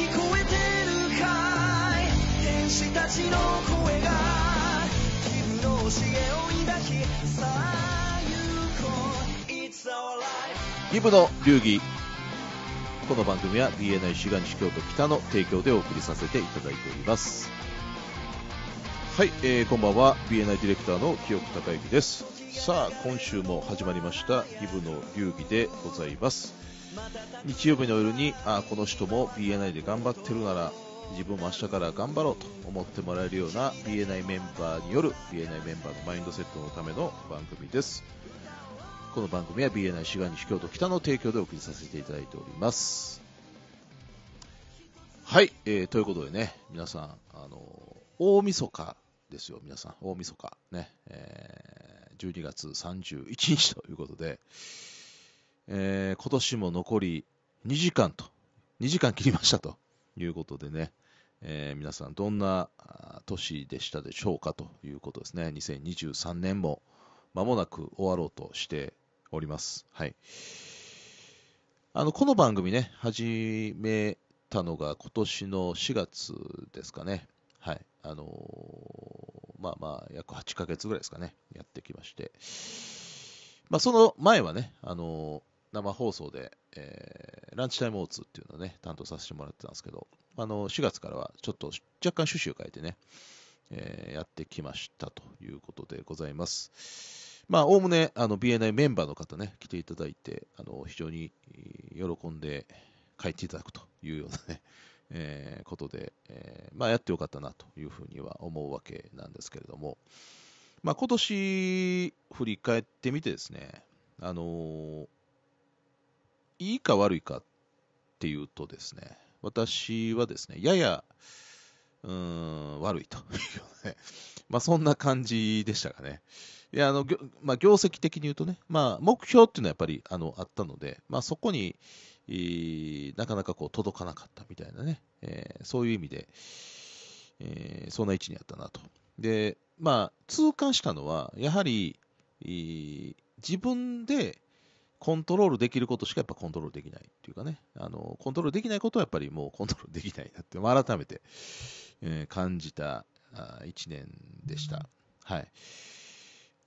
聞こえてるかい天使たちの声が君の教えを抱きさあ行こう It's our life ギブの流儀この番組は DNA 志願西京都北の提供でお送りさせていただいておりますはい、えー、こんばんは BNI ディレクターの清久孝之ですさあ今週も始まりましたギブの流儀でございます日曜日の夜にあこの人も BNI で頑張ってるなら自分も明日から頑張ろうと思ってもらえるような BNI メンバーによる BNI メンバーのマインドセットのための番組ですこの番組は BNI 滋賀西京都北の提供でお送りさせていただいておりますはい、えー、ということでね皆さんあの大晦日ですよ皆さん大晦日ね、えー、12月31日ということでえー、今年も残り2時間と、2時間切りましたということでね、えー、皆さんどんな年でしたでしょうかということですね。2023年も間もなく終わろうとしております。はい。あの、この番組ね、始めたのが今年の4月ですかね。はい。あのー、まあまあ、約8ヶ月ぐらいですかね、やってきまして。まあ、その前はね、あの生放送で、えー、ランチタイムオーツっていうのをね、担当させてもらってたんですけど、あの、4月からはちょっと若干趣旨を変えてね、えー、やってきましたということでございます。まあ、おおむね、あの、BNI メンバーの方ね、来ていただいて、あの、非常に喜んで帰っていただくというようなね、えー、ことで、えー、まあ、やってよかったなというふうには思うわけなんですけれども、まあ、今年振り返ってみてですね、あのいいか悪いかっていうとですね、私はですね、やや、うーん、悪いと まあそんな感じでしたかね。いや、あの、まあ、業績的に言うとね、まあ目標っていうのはやっぱりあのあったので、まあそこに、えー、なかなかこう届かなかったみたいなね、えー、そういう意味で、えー、そんな位置にあったなと。で、まあ痛感したのは、やはり、えー、自分でコントロールできることしかやっぱコントロールできないっていうかね、あのコントロールできないことはやっぱりもうコントロールできないなって、まあ、改めて、えー、感じたあ1年でした。はい。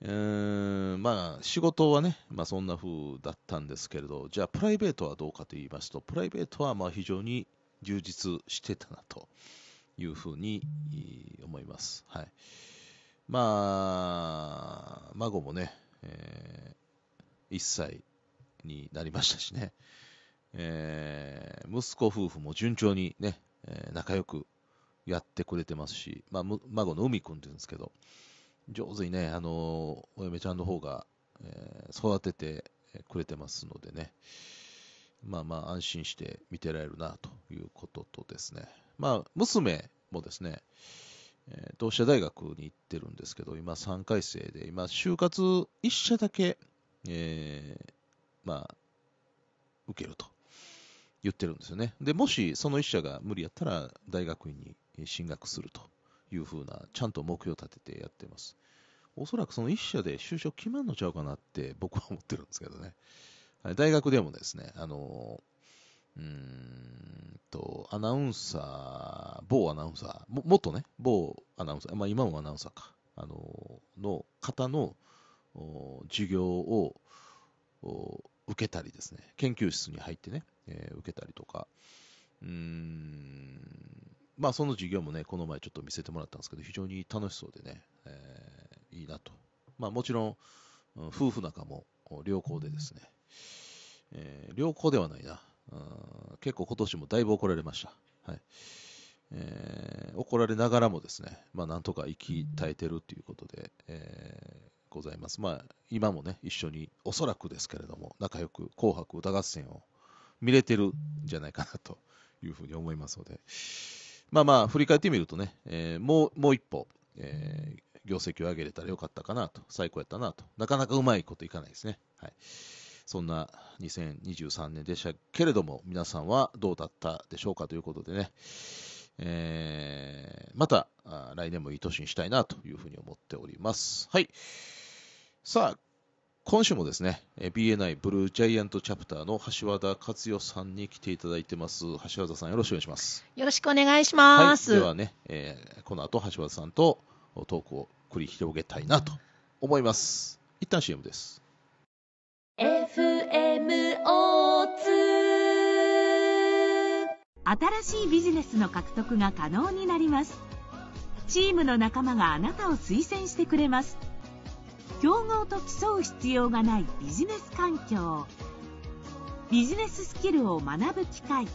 うーんまあ、仕事はね、まあ、そんな風だったんですけれど、じゃあプライベートはどうかと言いますと、プライベートはまあ非常に充実してたなというふうに思います。はい。まあ、孫もね、えー、1歳になりましたしね、えー、息子夫婦も順調にね、えー、仲良くやってくれてますし、まあ、孫の海君って言うんですけど、上手にね、あのお嫁ちゃんの方が、えー、育ててくれてますのでね、まあまあ安心して見てられるなということとですね、まあ、娘もですね、同志社大学に行ってるんですけど、今3回生で、今、就活1社だけ、えー、まあ、受けると言ってるんですよね。で、もしその1社が無理やったら大学院に進学するというふうな、ちゃんと目標を立ててやってます。おそらくその1社で就職決まるのちゃうかなって僕は思ってるんですけどね。大学でもですね、あの、うんと、アナウンサー、某アナウンサー、も元ね、某アナウンサー、まあ今もアナウンサーか、あの、の方の授業を受けたりですね、研究室に入ってね、えー、受けたりとか、うーん、まあその授業もね、この前ちょっと見せてもらったんですけど、非常に楽しそうでね、えー、いいなと。まあもちろん、夫婦仲も良好でですね、えー、良好ではないな、結構今年もだいぶ怒られました。はい。えー、怒られながらもですね、まあ、なんとか生き耐えてるということで、えございます。まあ、今もね、一緒に、おそらくですけれども、仲良く紅白歌合戦を見れてるんじゃないかなというふうに思いますので、まあまあ、振り返ってみるとね、えー、もう、もう一歩、えー、業績を上げれたらよかったかなと、最高やったなと、なかなかうまいこといかないですね。はい。そんな2023年でしたけれども、皆さんはどうだったでしょうかということでね、えー、また来年もいい年にしたいなというふうに思っております。はい。さあ、今週もですね、BNI ブルージャイアントチャプターの橋和田和代さんに来ていただいてます。橋和田さん、よろしくお願いします。よろしくお願いします。はい、ではね、えー、この後、橋和田さんとトークを繰り広げたいなと思います。一旦 CM です。FMO2 新しいビジネスの獲得が可能になります。チームの仲間があなたを推薦してくれます。競合と競う必要がないビジネス環境ビジネススキルを学ぶ機会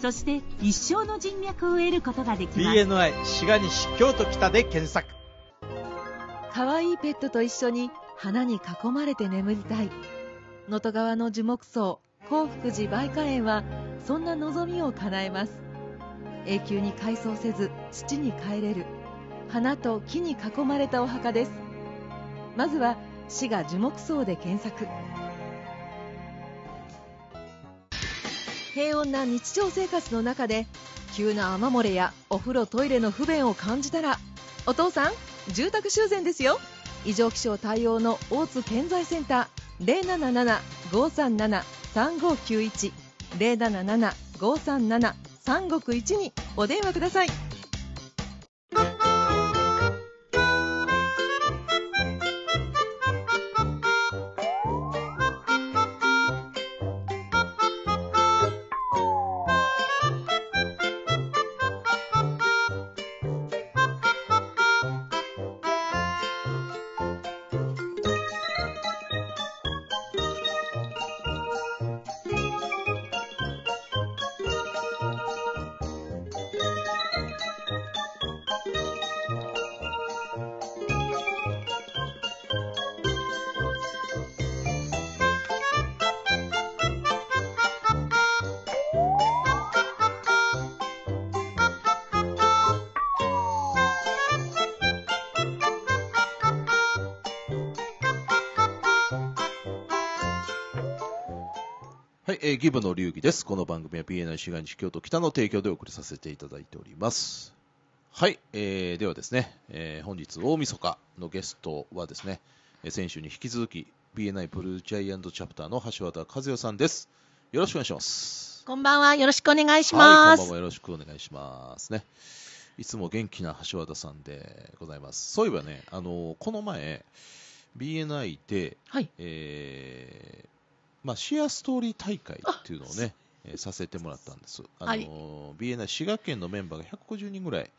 そして一生の人脈を得ることができます BNI 滋賀西京都北で検索かわいいペットと一緒に花に囲まれて眠りたい能登川の樹木葬幸福寺梅花園はそんな望みを叶えます永久に改装せず土に帰れる花と木に囲まれたお墓ですまずは滋賀樹木葬で検索平穏な日常生活の中で急な雨漏れやお風呂トイレの不便を感じたらお父さん住宅修繕ですよ異常気象対応の大津建材センター077-537-3591 077-537-351にお電話ください。えー、ギブの流儀です。この番組は BNI 市街西京都北の提供でお送りさせていただいております。はい、えー、ではですね、えー、本日大晦日のゲストはですね、先週に引き続き BNI ブルージャイアントチャプターの橋渡和代さんです。よろしくお願いします。こんばんは、よろしくお願いします。はい、こんばんは、よろしくお願いしますね。いつも元気な橋渡さんでございます。そういえばね、あのこの前 BNI で、はい、えーまあ、シェアストーリー大会っていうのをね、えー、させてもらったんです。あのー、はい、BNI 滋賀県のメンバーが150人ぐらい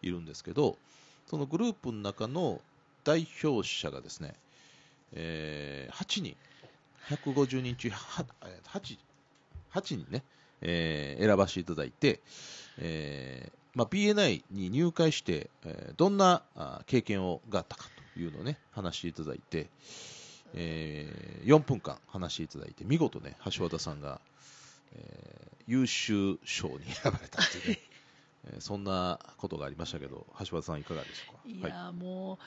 いるんですけど、そのグループの中の代表者がですね、えー、8人、150人中 8, 8, 人ね、えー、選ばせていただいて、えーまあ、BNI に入会して、えー、どんな経験をがあったかというのをね、話していただいて、えー、4分間話していただいて、見事ね、橋渡さんが、えー、優秀賞に選ばれたっていう、ね、えー、そんなことがありましたけど、橋渡さん、いかがでしょうか。いやも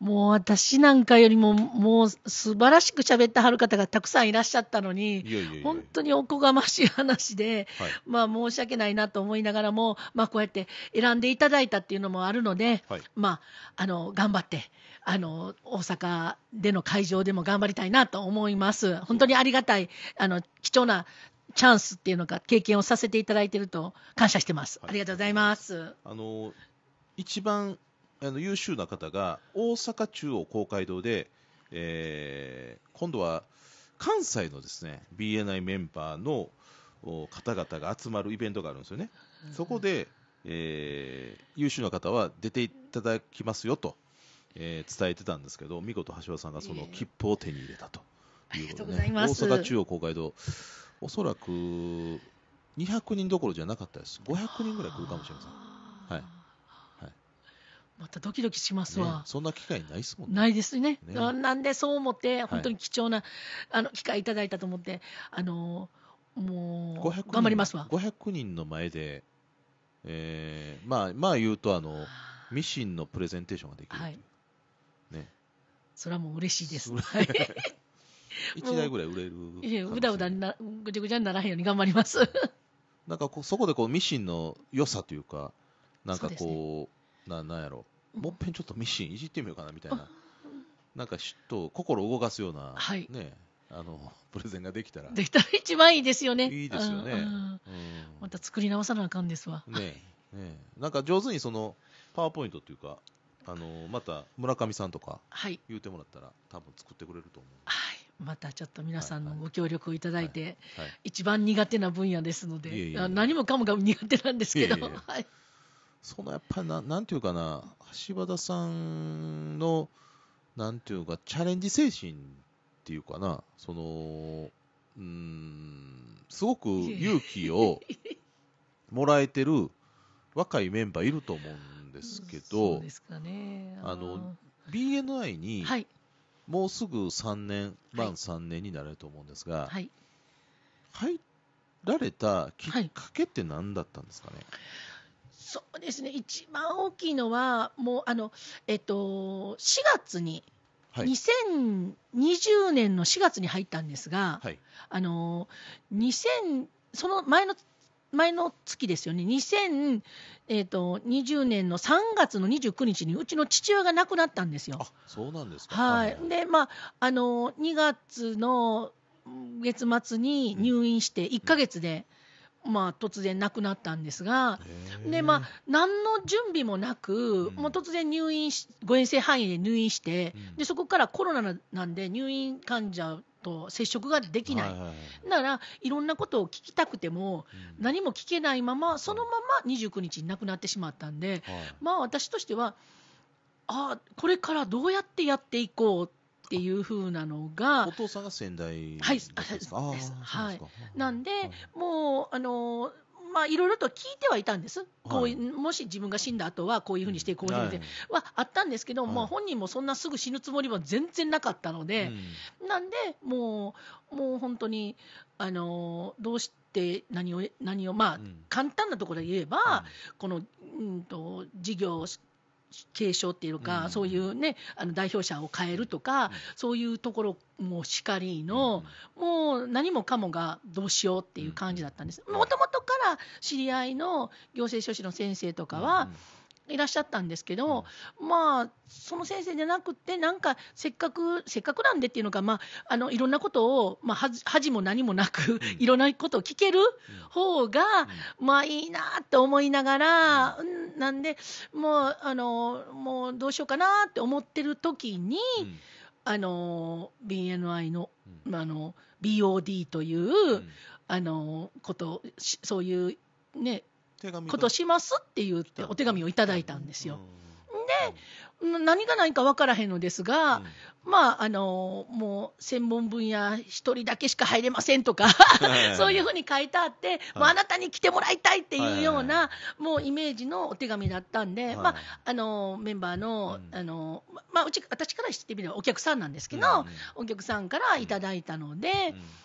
う、もう私なんかよりも、もう素晴らしく喋ってはる方がたくさんいらっしゃったのに、いやいやいや本当におこがましい話で、はい、まあ申し訳ないなと思いながらも、まあこうやって選んでいただいたっていうのもあるので、はい、まあ、あの、頑張って、あの、大阪での会場でも頑張りたいなと思います。本当にありがたい、あの、貴重なチャンスっていうのか、経験をさせていただいていると感謝してます、ありがとうございます。あの、一番、あの、優秀な方が、大阪中央公会堂で、えー、今度は、関西のですね、BNI メンバーの方々が集まるイベントがあるんですよね。そこで、えー、優秀な方は出ていただきますよとえー、伝えてたんですけど見事橋場さんがその切符を手に入れたということで、大阪中央公会堂おそらく200人どころじゃなかったです500人ぐらい来るかもしれません。はいまたドキドキしますわ、ね、そんな機会ないですもんね。ないですね、ね、なんでそう思って、本当に貴重な、はい、あの機会いただいたと思って、あのもう頑張りますわ500人の前で、えー、まあ、まあ言うとあの、ミシンのプレゼンテーションができる、はい、ね。それはもう嬉しいです。一1台ぐらい売れる。いや、うだうだな、ぐちゃぐちゃにならへんように頑張ります。なんかこう、そこでこう、ミシンの良さというか、なんかこう、うね、ななんやろう、もっぺんちょっとミシンいじってみようかなみたいな、なんかしっと心動かすような、はい、ね、あの、プレゼンができたら。できたら一番いいですよね。いいですよね。うん、また作り直さなあかんですわ。ねねなんか上手にその、パワーポイントっていうか、あのまた村上さんとか言うてもらったら、はい、多分作ってくれると思う、はい、またちょっと皆さんのご協力をいただいて、はいはい、一番苦手な分野ですので、い、やい、何もかもが苦手なんですけど、いやいやはい、そのやっぱりな、なんていうかな、橋端さんの、なんていうか、チャレンジ精神っていうかな、そのうんすごく勇気をもらえてる。若いメンバーいると思うんですけど、ね、あの BNI にもうすぐ3年、満、はい、3年になれると思うんですが、はい、入られたきっかけって何だったんですかね。はい、そうですね一番大きいのは、もうあの、えっと、4月に、はい、2020年の4月に入ったんですが、はい、あの2000その前の前の月ですよね、2020、年の3月の29日にうちの父親が亡くなったんですよ。そうなんですか、はい、で、まあ、あの2月の月末に入院して、1か月で、うん、まあ、突然亡くなったんですが、でまあ、何の準備もなく、うん、もう突然入院し、誤えん性肺炎で入院して、でそこからコロナなんで、入院患者と接触ができない、ならいろんなことを聞きたくても、何も聞けないままそのまま29日に亡くなってしまったんで、まあ私としてはあこれからどうやってやっていこうっていう風なのがお父さんが先代はいははい、なんで、もうあのまあ、いろいろと聞いてはいたんです、こういうもし自分が死んだ後はこういうふうにして、こういうふうにしてはあったんですけど、まあ、本人もそんなすぐ死ぬつもりは全然なかったので、なんで、もう、もう本当に、あのどうして。何を、何をまあ、簡単なところで言えば、この、うんと、事業継承っていうか、そういうね、あの代表者を変えるとか、そういうところもしかりの、もう何もかもがどうしようっていう感じだったんです。もともとから知り合いの行政書士の先生とかは、いらっしゃったんですけど、まあ、その先生じゃなくて、なんか、せっかく、せっかくなんでっていうのが、まあ、あの、いろんなことを、まあ、恥も何もなく、いろんなことを聞ける方が、まあ、いいなって思いながら、なんで、もう、あの、もう、どうしようかなって思ってる時に、あの、BNI の、あの、BOD という、あの、こと、そういう、ね、今年ことしますって言ってお手紙をいただいたんですよ。で何が何か分からへんのですが、うん、まあ、あの、もう専門分野1人だけしか入れませんとか そういうふうに書いてあって、はい、もうあなたに来てもらいたいっていうような、はい、もうイメージのお手紙だったんで、はい、まあ、あの、メンバーの、うん、あの、まあ、うち、私から知ってみればお客さんなんですけど、うん、お客さんからいただいたので、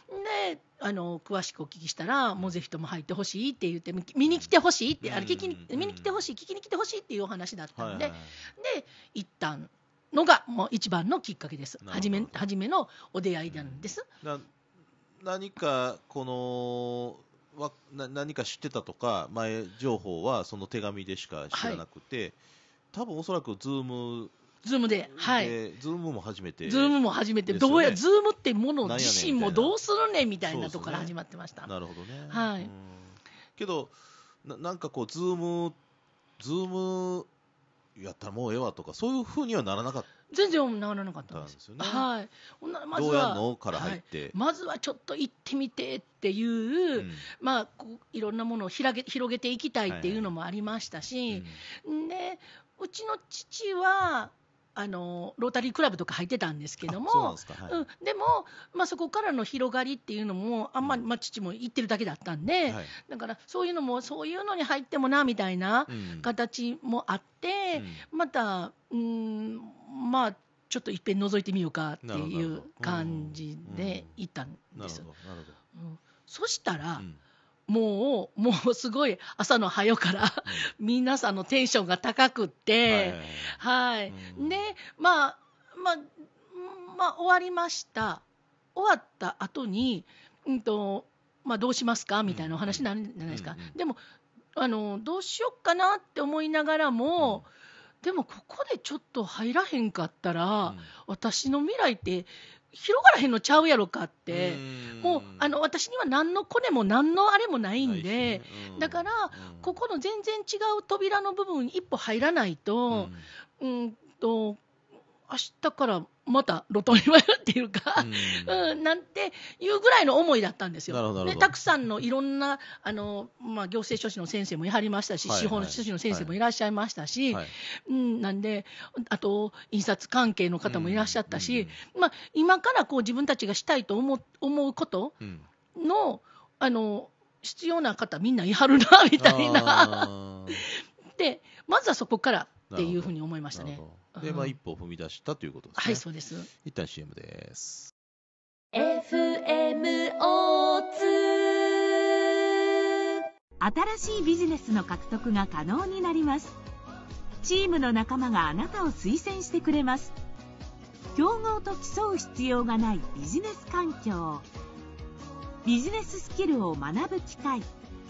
で、あの詳しくお聞きしたら、もうぜひとも入ってほしいって言って、見に来てほしいって、あれ聞きに見に来てほしい、聞きに来てほしいっていうお話だったんで、で行ったのがもう一番のきっかけです。初め初めのお出会いなんです。うん、何かこのわな何か知ってたとか前情報はその手紙でしか知らなくて、はい、多分おそらくズームズームで、はい。ズームも初めて、ね。ズームも初めて、どうや、ズームってもの自身もどうするねみたいなところから始まってました。ね、なるほどね。はい。けどな、なんかこう、ズーム、ズームやったらもうええわとか、そういうふうにはならなかった全然ならなかったんですよね。はい、まずはどうやから入って、はい、まずはちょっと行ってみてっていう、うん、まあ、いろんなものを広げ広げていきたいっていうのもありましたし、はいはい、でうちの父はあのロータリークラブとか入ってたんですけども、でも、まあ、そこからの広がりっていうのも、あんまり、まあ、父も行ってるだけだったんで、はい、だからそういうのも、そういうのに入ってもなみたいな形もあって、うん、また、うん、まあ、ちょっといっぺん覗いてみようかっていう感じで行ったんです。うん、そしたら、うんもう、もうすごい朝の早から、皆さんのテンションが高くって、はい。で、まあ、まあ、まあ、終わりました。終わった後に、うんと、まあ、どうしますかみたいなお話になるんじゃないですか。でも、あの、どうしよっかなって思いながらも、でもここでちょっと入らへんかったら、私の未来って広がらへんのちゃうやろかって、うもうあの私には何のコネも何のあれもないんで、ねうん、だから、ここの全然違う扉の部分一歩入らないと、うん、うんと明日からまた路頭に迷っていうか、うん、なんていうぐらいの思いだったんですよ。でたくさんのいろんなあの、まあ、行政書士の先生もやはりましたし、はいはい、司法の書士の先生もいらっしゃいましたし、はい、うん、なんで、あと印刷関係の方もいらっしゃったし、うん、まあ、今からこう自分たちがしたいと思思うことの,、あの必要な方、みんないはるなみたいな。でまずはそこからっていうふうに思いましたね。で、まあ、一歩踏み出したということですね。はい、そうです。一旦 CM です。FMO2 新しいビジネスの獲得が可能になります。チームの仲間があなたを推薦してくれます。競合と競う必要がないビジネス環境。ビジネススキルを学ぶ機会。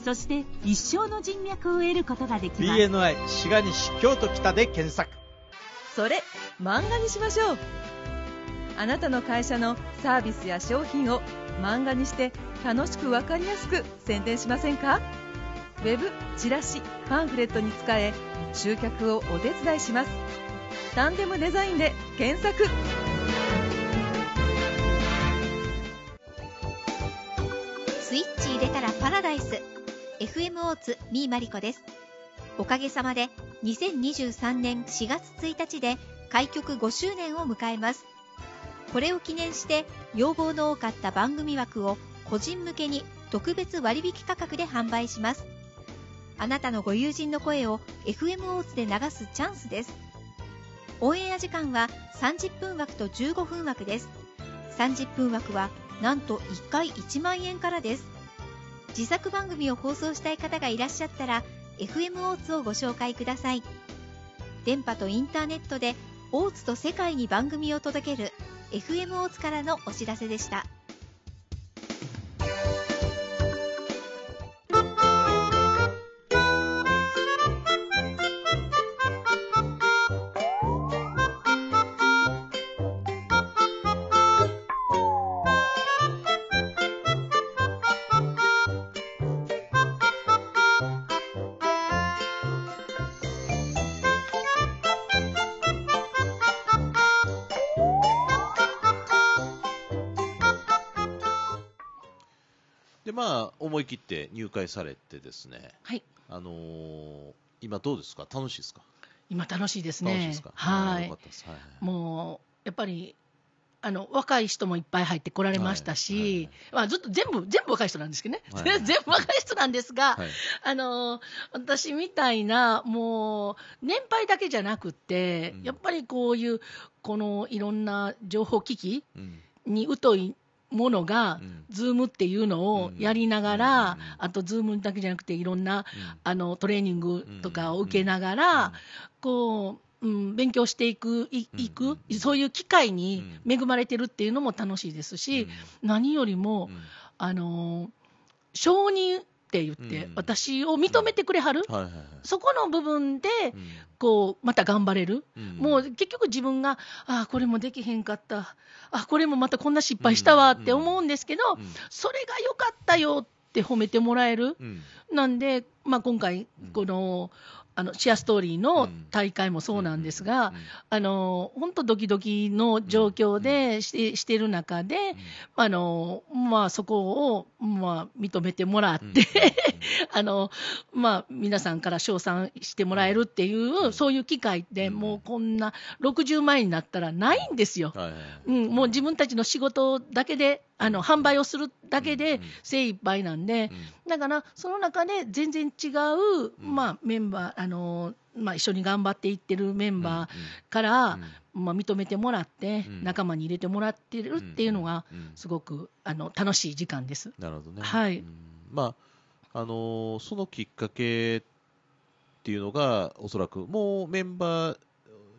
そして一生の人脈を得ることができます。BNI 滋賀西京都北で検索。それ漫画にしましょうあなたの会社のサービスや商品を漫画にして楽しく分かりやすく宣伝しませんかウェブチラシパンフレットに使え集客をお手伝いしますタンデムデザインで検索スイッチ入れたらパラダイス FM オーツミーマリコですおかげさまで2023年4月1日で開局5周年を迎えますこれを記念して要望の多かった番組枠を個人向けに特別割引価格で販売しますあなたのご友人の声を FM オーツで流すチャンスですオンエア時間は30分枠と15分枠です30分枠はなんと1回1万円からです自作番組を放送したい方がいらっしゃったら FM オーツをご紹介ください電波とインターネットでオーツと世界に番組を届ける FM オーツからのお知らせでした。思い切って入会されてですね、はいあのー、今どうですか楽しいですか今楽しいですね。はい。もう、やっぱり、あの、若い人もいっぱい入ってこられましたし、まあ、ずっと全部、全部若い人なんですけどね。はい、全部若い人なんですが、はいあの、私みたいな、もう、年配だけじゃなくて、うん、やっぱりこういう、このいろんな情報機器に疎いものが、ズームっていうのをやりながら、あと、ズームだけじゃなくて、いろんな、あのトレーニングとかを受けながら、こう、うん、勉強していくいく、そういう機会に恵まれてるっていうのも楽しいですし、何よりも、あの承認って言って、うん、私を認めてくれはる、はいはいはい、そこの部分で、こうまた頑張れる、もう結局自分がああこれもできへんかったあこれもまたこんな失敗したわって思うんですけど、それが良かったよって褒めてもらえる、なんでまあ、今回、この、あのシェアストーリーの大会もそうなんですが、あの本当、ドキドキの状況でしてしてる中で、あのまあ、そこを、まあ、認めてもらって あの、まあ、皆さんから称賛してもらえるっていう、そういう機会って、もうこんな60円になったらないんですよ、うん、もう自分たちの仕事だけであの販売をするだけで精一杯なんで、だからその中で全然違う、まあ、メンバーあの、まあ、一緒に頑張っていってるメンバーから、まあ、認めてもらって、仲間に入れてもらってるっていうのがすごくあの楽しい時間です。なるほどね、はいまああのそのきっかけっていうのがおそらくもうメンバー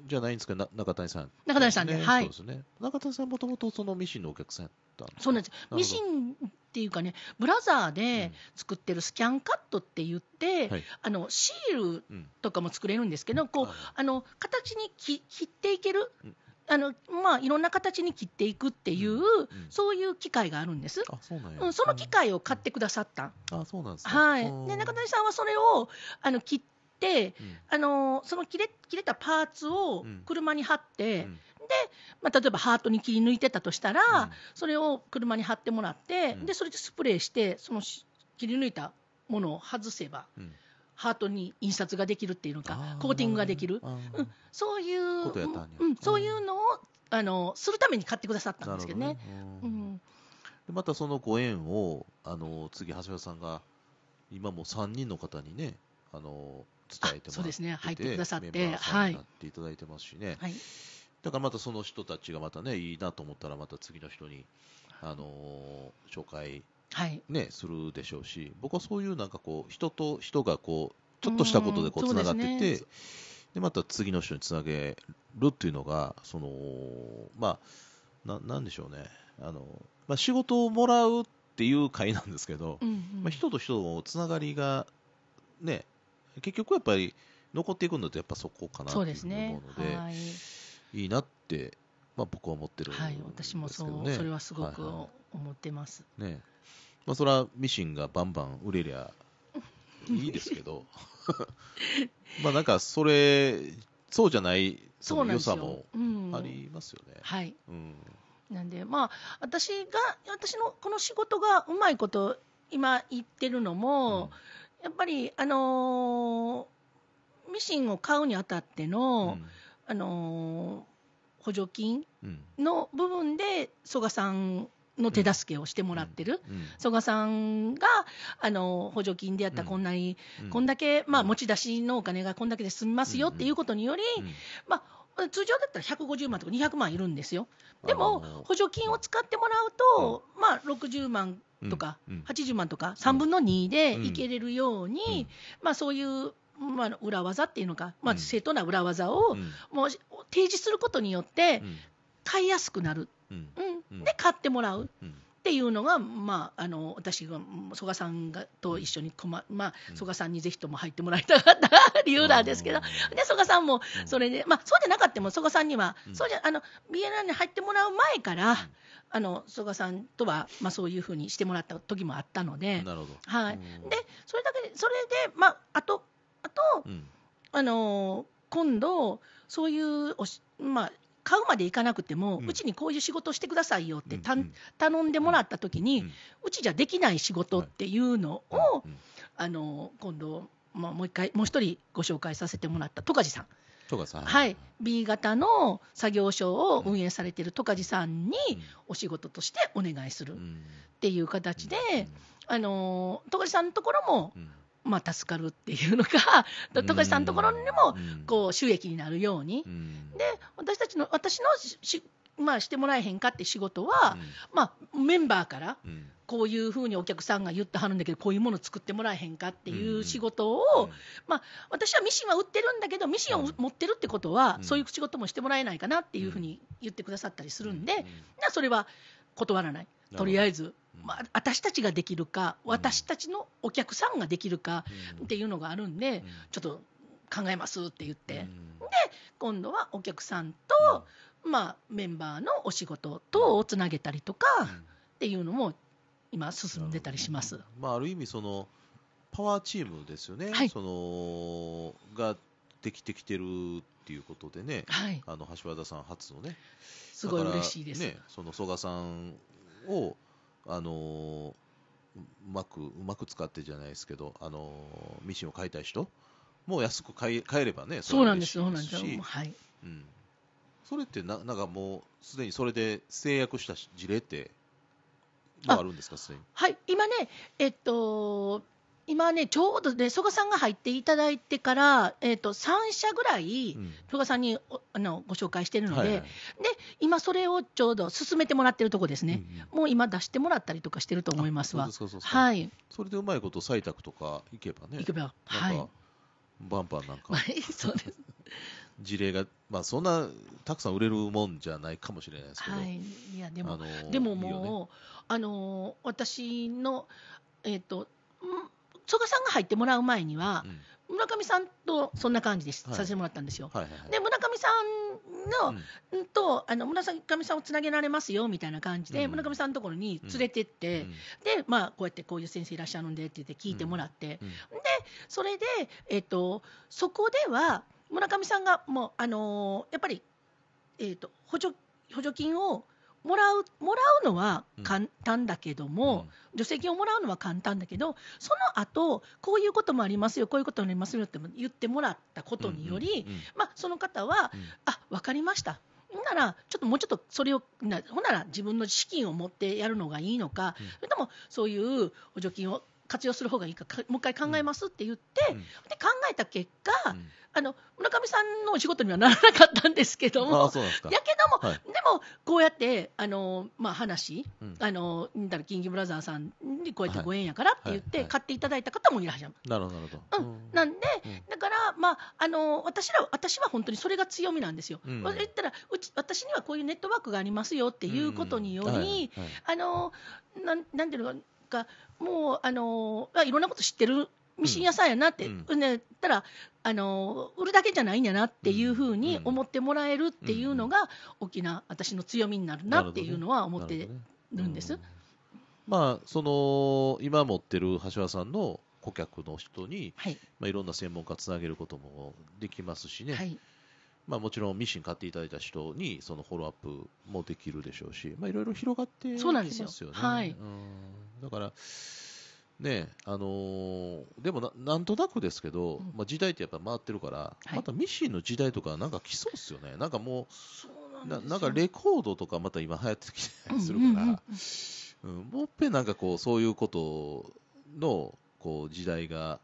じゃないんですか、中谷さん、ね、中谷さんね中谷さんはい、そうですね、中谷さん、もともとそのミシンのお客さんやったそうなんです、ミシンっていうかねブラザーで作ってるスキャンカットって言って、うん、あのシールとかも作れるんですけど、こうあの形に切っていける。あのまあ、いろんな形に切っていくっていう、うんうん、そういう機会があるんです。そね、うんその機会を買ってくださった。あ、そうなんです、ね、はい。で中谷さんはそれをあの切って、あのその切れ切れたパーツを車に貼って。うんで、まあ、例えばハートに切り抜いてたとしたら、うん、それを車に貼ってもらって、うん、でそれでスプレーしてその切り抜いたものを外せば、うん、ハートに印刷ができるっていうのかコーティングができる、うん、そういう、うん、そういうのをあのするために買ってくださったんですけどね。またそのご縁をあの次、橋本さんが今も3人の方にねあの伝えてもらってて、ね、入ってくださってメンバーさんになっていただいてますしね、はい、だからまたその人たちがまたねいいなと思ったらまた次の人に、あのー、紹介、はいね、するでしょうし僕はそういうなんかこう人と人がこうちょっとしたことでこうつながってて、で、また次の人につなげるっていうのがそのまあななんでしょうねあの、まあ、仕事をもらうっていう会なんですけど、うんうん、まあ、人と人のつながりがね結局やっぱり残っていくんだとやっぱそこかなと思うので。はいいいなって、まあ、僕は思ってるんですけど、ね、はい、私もそうそれはすごく思ってます。はいはい、ねまあ、それはミシンがバンバン売れりゃいいですけど まあなんかそれそうじゃないその良さもありますよね。うん、はい、うんなんで、まあ、私が、私のこの仕事がうまいこと、今言ってるのも、うん、やっぱり、あのー、ミシンを買うにあたっての、うん、あのー、補助金の部分で曽我さんの手助けをしてもらってる、曽我さんがあの補助金でやったこんなに、こんだけ、まあ、持ち出しのお金がこんだけで済みますよっていうことにより、まあ、通常だったら150万とか200万いるんですよ、でも補助金を使ってもらうと、まあ、60万とか80万とか3分の2でいけれるように、まあ、そういうまあ、裏技っていうのか、まあ、正当な裏技を、もう提示することによって、買いやすくなる、うんで買ってもらう。っていうのが、まあ、あの私が曽我さんがと一緒にこま、まあ、曽我さんにぜひとも入ってもらいたかった 理由なんですけど、で曽我さんもそれで、まあ、そうじゃなかったも曽我さんには、そうじゃあのビエナに入ってもらう前から、あの曽我さんとは、まあ、そういうふうにしてもらった時もあったので、はい、でそれだけそれで、まあ、あとと、うん、あの今度、そういうおし、まあ、買うまでいかなくても、うち、にこういう仕事をしてくださいよって、うん、頼んでもらったときに、うち、じゃできない仕事っていうのを、はい、あの今度、まあ、もう一回、もう一人ご紹介させてもらった戸梶さん。はい、B 型の作業所を運営されてる十勝さんにお仕事としてお願いするっていう形で、うん、あの十勝さんのところもまあ、助かるっていうのが、富 樫さんのところにもこう収益になるように、うで私たちの私のし、まあ、してもらえへんかって仕事は、うん、まあ、メンバーから、こういうふうにお客さんが言ってはるんだけど、こういうもの作ってもらえへんかっていう仕事を、まあ、私はミシンは売ってるんだけど、ミシンを持ってるってことは、そういう仕事もしてもらえないかなっていうふうに言ってくださったりするんで、それは断らない。とりあえずまあ、私たちができるか、私たちのお客さんができるかっていうのがあるんで、ちょっと考えますって言って、で今度はお客さんと、まあ、メンバーのお仕事とをつなげたりとかっていうのも今、進んでたりします、まあ、ある意味その、パワーチームですよね、はい、そのができてきてるっていうことでね、はい、あの橋和田さん初のね、すごい嬉しいです。ね、その曽我さんをあのうまくうまく使ってじゃないですけど、あのミシンを買いたい人もう安く買え買えればね、そうなんですそうなんですよ、はい、うん、それってななんかもうすでにそれで制約した事例ってあるんですか、すでに。はい、今ね、えっと、今ね、ちょうどね、曽我さんが入っていただいてから、えーと、3社ぐらい、曽我さんにあのご紹介してるので、はいはい、で今、それをちょうど進めてもらってるとこですね、うんうん、もう今、出してもらったりとかしてると思いますわ。そはい、それでうまいこと採択とかいけばね。けばはいバンバンなんか そうです事例が、まあ、そんなたくさん売れるもんじゃないかもしれないですけど、はい、いやでも、あのー、でももう、いいね、あのー、私の、えーと曽我さんが入ってもらう前には、村上さんとそんな感じで、はい、させてもらったんですよ。はいはいはい、で村上さんの、うん、とあの村上さんをつなげられますよみたいな感じで、うん、村上さんのところに連れてって、うん、で、まあ、こうやってこういう先生いらっしゃるんでって言って聞いてもらって、でそれで、えーと、そこでは村上さんがもう、あのー、やっぱり、えーと補助補助金をもらうもらうのは簡単だけども、うん、助成金をもらうのは簡単だけどその後こういうこともありますよこういうこともありますよって言ってもらったことにより、まその方は、うん、あ分かりましたなら、ちょっともうちょっとそれを、ほんなら自分の資金を持ってやるのがいいのか、それともそういう補助金を活用する方がいいかもう一回考えますって言って、うん、で考えた結果、うん、あの村上さんのお仕事にはならなかったんですけどもやけども、はい、でもこうやってあの、まあ話、あのだキングブラザーさんにこうやってご縁やからって言って、買っていただいた方もいらっしゃる、なるほど、うん、なんで、だから、まあ、あの私ら私は本当にそれが強みなんですよ、うん、言ったらうち私にはこういうネットワークがありますよっていうことにより、あのななんていうのかかもうあのあいろんなこと知ってるミシン屋さんやなって、うん、ね、たらあの売るだけじゃないんやなっていうふうに思ってもらえるっていうのが、大きな私の強みになるなっていうのは思ってるんです。ねねうん、まあ、その今持ってる橋輪さんの顧客の人に、はいまあ、いろんな専門家つなげることもできますしね、はいまあ、もちろんミシン買っていただいた人にそのフォローアップもできるでしょうし、まあ、いろいろ広がってきますよね。よはい、だからねあのー、でもななんとなくですけど、うん、まあ、時代ってやっぱ回ってるから、はい、またミシンの時代とかなんか来そうっすよねなんかもうななんかレコードとかまた今流行ってきたりするから、うん、うんうん、もういっぺんなんかこうそういうことのこう時代が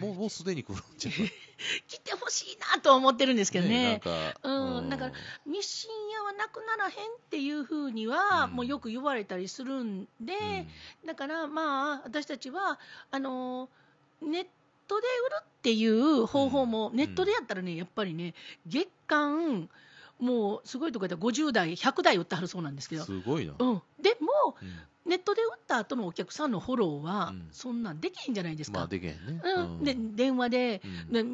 もうもうすでに来るゃ来てほしいなと思ってるんですけどね、ねなんうん、だからミシン屋はなくならへんっていうふうには、もうよく言われたりするんで、うん、だから、まあ、私たちはあのネットで売るっていう方法も、ネットでやったらね、やっぱりね、月間、もうすごいとこやったら50代、100代売ってはるそうなんですけど、すごいな。うん、でも、ネットで打った後のお客さんのフォローは、そんなんできへんじゃないですか。まあ、できへんね。うん、で、電話で、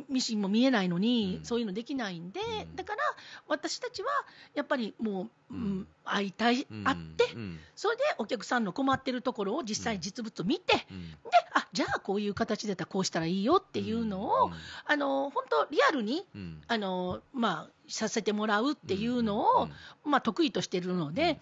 ミシンも見えないのに、そういうのできないんで、だから、私たちは、やっぱりもう、うん、会いたい、会って、それでお客さんの困ってるところを実際実物を見て、で、あ、じゃあこういう形でたらこうしたらいいよっていうのを、あの、本当リアルに、あの、まあ、させてもらうっていうのを、まあ、得意としてるので、で、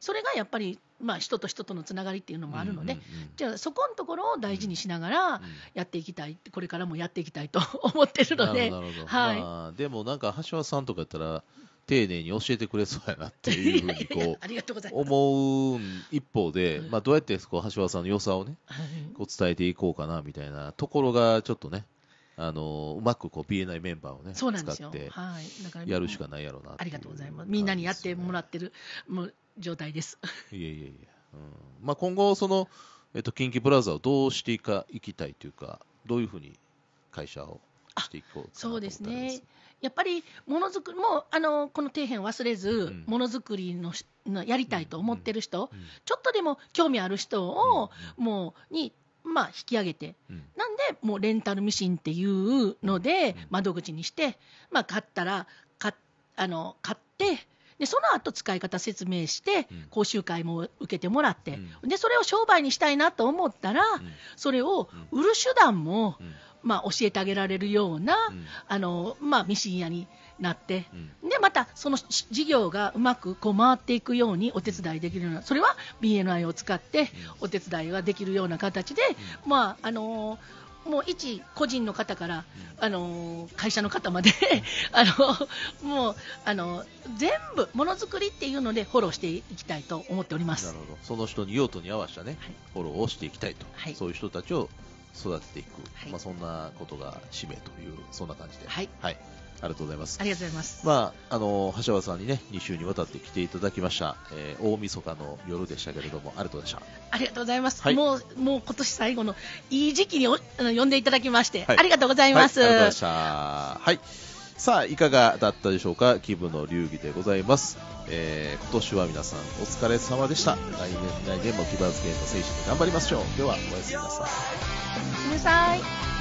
それがやっぱり、まあ、人と人とのつながりっていうのもあるので、うんうんうん、じゃあそこのところを大事にしながらやっていきたい、うんこれからもやっていきたいと 思ってるので、はいまあ、でもなんか橋輪さんとかやったら丁寧に教えてくれそうやなっていうふうにこう思う一方で、まあ、どうやってこう橋輪さんの良さをね、こう伝えていこうかなみたいなところがちょっとねあのうまくこう BNI メンバーをねそうなんですよ、はい、だからやるしかないやろうなう、ありがとうございます、みんなにやってもらってるもう状態です。いやいやいや、うんまあ、今後その、えっと、近畿ブラザーをどうしていかいきたいというか、どういうふうに会社をしていこうかそうですね。やっぱりものづくり、もうあのこの底辺忘れず、ものづくりののやりたいと思ってる人、ちょっとでも興味ある人を、もうにまあ、引き上げて、うん、なんでもうレンタルミシンっていうので窓口にして、まあ、買ったら買あの買ってでその後使い方説明して、講習会も受けてもらって、うん、でそれを商売にしたいなと思ったら、うん、それを売る手段も、まあ、教えてあげられるような、あのまあ、ミシン屋になって、うん、でまたその事業がうまくこう回っていくようにお手伝いできるようなそれは BNI を使ってお手伝いができるような形で、うん、まああのー、もう一個人の方から、あのー、会社の方まで あのもうあのー、全部ものづくりっていうのでフォローしていきたいと思っておりますなるほどその人に用途に合わせたね、はい、フォローをしていきたいと、はい、そういう人たちを育てていく、はい、まあ、そんなことが使命というそんな感じで。はい、はいありがとうございます。ありがとうございます。まあ、あの、橋場さんにね、2週にわたって来ていただきました、えー、大晦日の夜でしたけれども、ありがとうございました。ありがとうございます。はい、もう、もう今年最後のいい時期におあの呼んでいただきまして、はい、ありがとうございます。はい、ありがとうございました。はい。さあ、いかがだったでしょうか気分の流儀でございます。えー、今年は皆さんお疲れ様でした。来年、来年も気分付けの精神で頑張りましょう。では、おやすみなさい。おやすみなさい。